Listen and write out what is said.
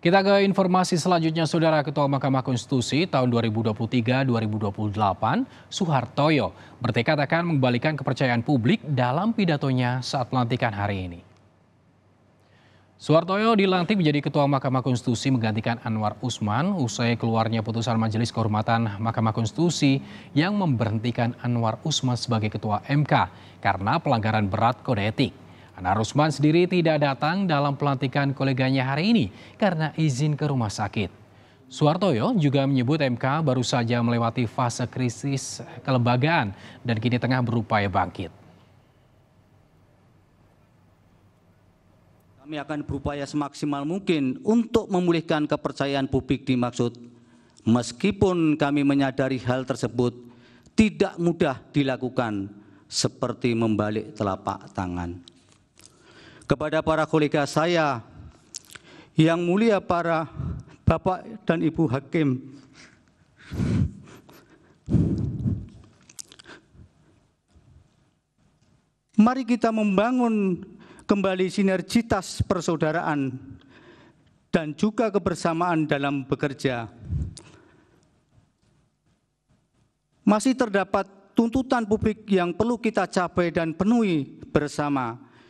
Kita ke informasi selanjutnya, Saudara Ketua Mahkamah Konstitusi tahun 2023-2028, Suhartoyo, bertekad akan mengembalikan kepercayaan publik dalam pidatonya saat pelantikan hari ini. Suhartoyo dilantik menjadi Ketua Mahkamah Konstitusi menggantikan Anwar Usman usai keluarnya putusan Majelis Kehormatan Mahkamah Konstitusi yang memberhentikan Anwar Usman sebagai Ketua MK karena pelanggaran berat kode etik. Anwar Usman sendiri tidak datang dalam pelantikan koleganya hari ini karena izin ke rumah sakit. Suartoyo juga menyebut MK baru saja melewati fase krisis kelembagaan dan kini tengah berupaya bangkit. Kami akan berupaya semaksimal mungkin untuk memulihkan kepercayaan publik dimaksud. Meskipun kami menyadari hal tersebut tidak mudah dilakukan seperti membalik telapak tangan kepada para kolega saya, yang mulia para Bapak dan Ibu Hakim. Mari kita membangun kembali sinergitas persaudaraan dan juga kebersamaan dalam bekerja. Masih terdapat tuntutan publik yang perlu kita capai dan penuhi bersama